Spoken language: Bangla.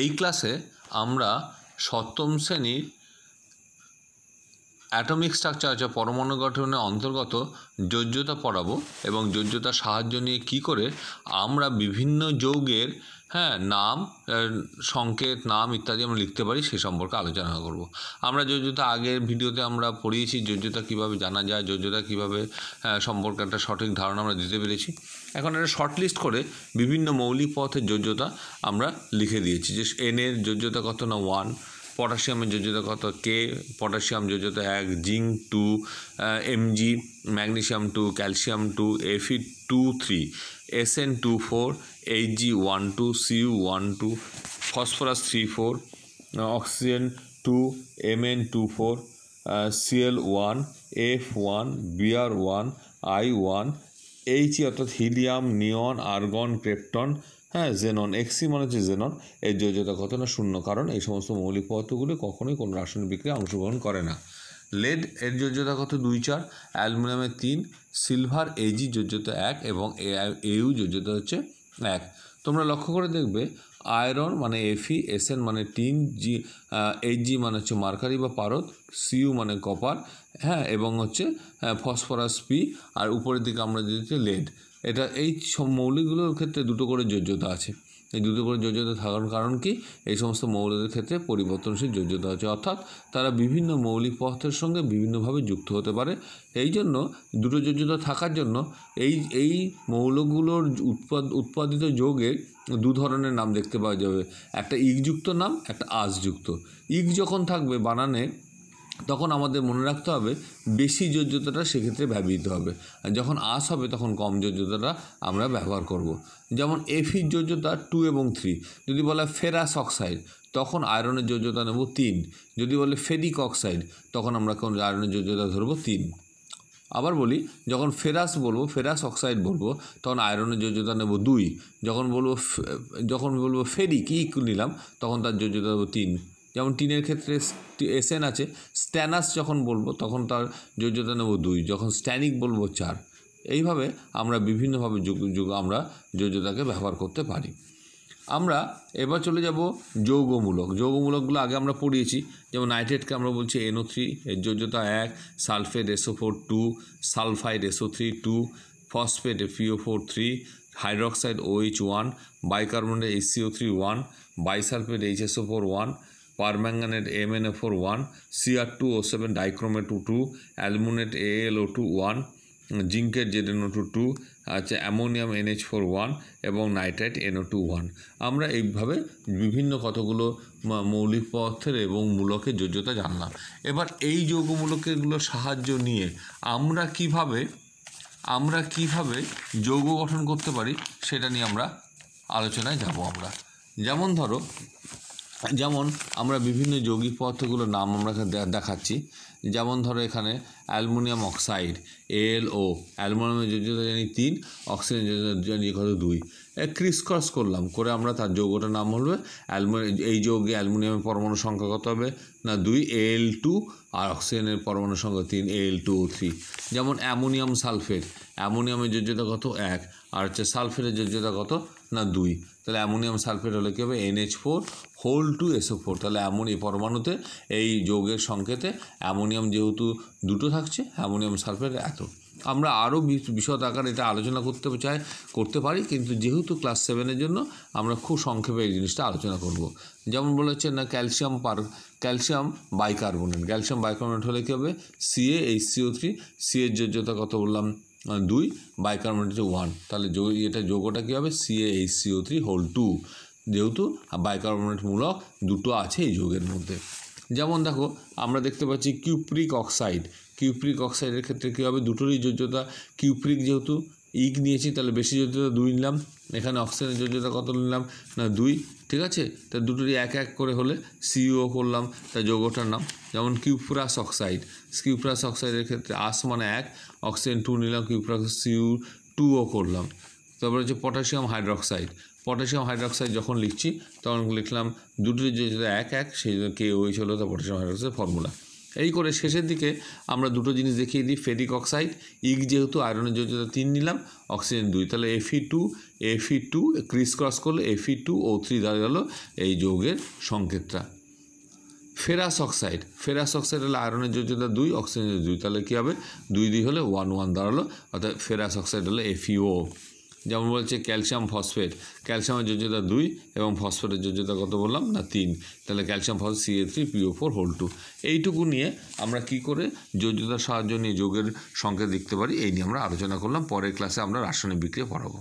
এই ক্লাসে আমরা সপ্তম শ্রেণীর অ্যাটমিক স্ট্রাকচার যা পরমাণু গঠনের অন্তর্গত যোজ্যতা পড়াবো এবং যোজ্যতার সাহায্য নিয়ে কি করে আমরা বিভিন্ন যৌগের হ্যাঁ নাম সংকেত নাম ইত্যাদি আমরা লিখতে পারি সে সম্পর্কে আলোচনা করব আমরা যোজ্যতা আগের ভিডিওতে আমরা পড়িয়েছি যোজ্যতা কিভাবে জানা যায় যোজ্যতা কিভাবে সম্পর্কে একটা সঠিক ধারণা আমরা দিতে পেরেছি এখন একটা শর্ট লিস্ট করে বিভিন্ন মৌলিক পথের যোজ্যতা আমরা লিখে দিয়েছি যে এনের যোজ্যতা কত না ওয়ান পটাশিয়ামের যোজিত কত কে পটাশিয়াম যোজিত এক zinc two Mg magnesium two calcium two এফি two three S N two four H G one two Cu one two phosphorus three four oxygen two M N two four Cl one F one Br one I one H অর্থাৎ হিলিয়াম নিয়ন আর্গন ক্রেপ্টন হ্যাঁ জেনন এক্সি মানে হচ্ছে জেনন এর যোজ্যতা ঘটনা শূন্য কারণ এই সমস্ত মৌলিক পদার্থগুলি কখনোই কোনো রাসায়নিক বিক্রিয়া অংশগ্রহণ করে না লেড এর যোজ্যতা কত দুই চার অ্যালুমিনিয়ামের তিন সিলভার এজি যোজ্যতা এক এবং এউ যোজ্যতা হচ্ছে এক তোমরা লক্ষ্য করে দেখবে আয়রন মানে এফি এসএন মানে টিন জি এইচজি মানে হচ্ছে মার্কারি বা পারদ সিইউ মানে কপার হ্যাঁ এবং হচ্ছে ফসফরাস পি আর উপরের দিকে আমরা দিচ্ছি লেড এটা এই সব মৌলিকগুলোর ক্ষেত্রে দুটো করে যোগ্যতা আছে এই দুটো করে যোজ্যতা থাকার কারণ কি এই সমস্ত মৌলদের ক্ষেত্রে পরিবর্তনশীল যোজ্যতা আছে অর্থাৎ তারা বিভিন্ন মৌলিক পথের সঙ্গে বিভিন্নভাবে যুক্ত হতে পারে এই জন্য দুটো যোজ্যতা থাকার জন্য এই এই মৌলগুলোর উৎপাদ উৎপাদিত যোগের দু ধরনের নাম দেখতে পাওয়া যাবে একটা ইগযুক্ত নাম একটা আজযুক্ত ইক যখন থাকবে বানানে তখন আমাদের মনে রাখতে হবে বেশি যোজ্যতাটা সেক্ষেত্রে ব্যবহৃত হবে আর যখন আস হবে তখন কম যোজ্যতাটা আমরা ব্যবহার করব। যেমন এফির যোজ্যতা টু এবং থ্রি যদি বলা ফেরাস অক্সাইড তখন আয়রনের যোজ্যতা নেব তিন যদি বলে ফেরিক অক্সাইড তখন আমরা কোন আয়রনের যোজ্যতা ধরবো তিন আবার বলি যখন ফেরাস বলবো ফেরাস অক্সাইড বলবো তখন আয়রনের যোজ্যতা নেব দুই যখন বলবো যখন বলবো ফেরিক ই e নিলাম তখন তার যোজ্যতা নেব তিন যেমন টিনের ক্ষেত্রে এসএন আছে স্ট্যানাস যখন বলবো তখন তার যোজ্যতা নেব দুই যখন স্ট্যানিক বলবো চার এইভাবে আমরা বিভিন্নভাবে যুগ যুগ আমরা যোজ্যতাকে ব্যবহার করতে পারি আমরা এবার চলে যাব যৌগমূলক যৌগমূলকগুলো আগে আমরা পড়িয়েছি যেমন নাইট্রেটকে আমরা বলছি এনও থ্রি এর যোজ্যতা এক sulphate SO four two sulphide SO three two phosphate FeO four three hydroxide OH one bicarbonate SCO three one bisulphate HSO four one permanganate MnO four one Cr two O seven dichromate two two aluminate AlO two one জিঙ্কের ও টু টু আছে অ্যামোনিয়াম এইচ ফোর ওয়ান এবং নাইট্রাইট এনও টু ওয়ান আমরা এইভাবে বিভিন্ন কতগুলো মৌলিক পদার্থের এবং মূলকের যোজ্যতা জানলাম এবার এই যৌগমূলকেরগুলোর সাহায্য নিয়ে আমরা কিভাবে আমরা কিভাবে যৌগ গঠন করতে পারি সেটা নিয়ে আমরা আলোচনায় যাব আমরা যেমন ধরো যেমন আমরা বিভিন্ন যৌগিক পদার্থগুলোর নাম আমরা দেখাচ্ছি যেমন ধরো এখানে অ্যালমোনিয়াম অক্সাইড এলও অ্যালমোনিয়ামের যোজ্যতা জানি তিন অক্সিজেন জানি কত দুই ক্রিস ক্রস করলাম করে আমরা তার যৌগটার নাম হবে অ্যালমোনিয়াম এই যৌগে অ্যালমোনিয়ামের পরমাণু সংখ্যা কত হবে না দুই এল টু আর অক্সিজেনের পরমাণু সংখ্যা তিন এল টু থ্রি যেমন অ্যামোনিয়াম সালফেট অ্যামোনিয়ামের যোজ্যতা কত এক আর হচ্ছে সালফেটের যোজ্যতা কত না দুই তাহলে অ্যামোনিয়াম সালফেট হলে কী হবে NH four whole two SO four তাহলে এই পরমাণুতে এই যোগের সংকেতে অ্যামোনিয়াম যেহেতু দুটো থাকছে অ্যামোনিয়াম সালফেট এত আমরা আরও বিশদ আকারে এটা আলোচনা করতে চাই করতে পারি কিন্তু যেহেতু ক্লাস সেভেনের জন্য আমরা খুব সংক্ষেপে এই জিনিসটা আলোচনা করব। যেমন বলে হচ্ছে না ক্যালসিয়াম পার ক্যালসিয়াম বাইকার্বনেট ক্যালসিয়াম বাইকার্বনেট হলে কী হবে সিএ এইচ সিও থ্রি সিএর যোগ্যতা কত বললাম মানে দুই বাইকার্বনেট হচ্ছে ওয়ান তাহলে এটা যোগটা কী হবে C H C O three whole two যেহেতু মূলক দুটো আছে এই যোগের মধ্যে যেমন দেখো আমরা দেখতে পাচ্ছি কিউপ্রিক অক্সাইড কিউপ্রিক অক্সাইডের ক্ষেত্রে কী হবে দুটোরই যোগ্যতা কিউপ্রিক যেহেতু ইক নিয়েছি তাহলে বেশি জটিলতা দুই নিলাম এখানে অক্সিজেনের জটিলতা কত নিলাম না দুই ঠিক আছে তা দুটোরই এক এক করে হলে সিইও e করলাম তা যৌগটার নাম যেমন কিউপ্রাস অক্সাইড কিউপ্রাস অক্সাইডের ক্ষেত্রে আস মানে এক অক্সিজেন টু নিলাম কিউপ্রাস সিউ টুও করলাম তারপরে হচ্ছে পটাশিয়াম হাইড্রক্সাইড পটাশিয়াম হাইড্রক্সাইড যখন লিখছি তখন লিখলাম দুটোর যে এক এক সেই কে ওই ছিল তা পটাশিয়াম হাইড্রক্সাইড ফর্মুলা এই করে শেষের দিকে আমরা দুটো জিনিস দেখিয়ে দিই ফেরিক অক্সাইড ইক যেহেতু আয়রনের যোগ্যতা তিন নিলাম অক্সিজেন দুই তাহলে এফি টু এফি টু ক্রিস ক্রস করলে এফি টু ও থ্রি গেল এই যৌগের সংকেতটা ফেরাস অক্সাইড ফেরাস অক্সাইড হলে আয়রনের যোজ্যতা দুই অক্সিজেনের দুই তাহলে কী হবে দুই দুই হলে ওয়ান ওয়ান দাঁড়ালো অর্থাৎ ফেরাস অক্সাইড হলে এফিও যেমন বলছে ক্যালসিয়াম ফসফেট ক্যালসিয়ামের যোজ্যতা দুই এবং ফসফেটের যোজ্যতা কত বললাম না তিন তাহলে calcium phosphate A three P O four whole two এইটুকু নিয়ে আমরা কি করে যোজ্যতার সাহায্য নিয়ে যোগের সংখ্যা দেখতে পারি এই নিয়ে আমরা আলোচনা করলাম পরের ক্লাসে আমরা রাসায়নিক বিক্রিয়া পড়াবো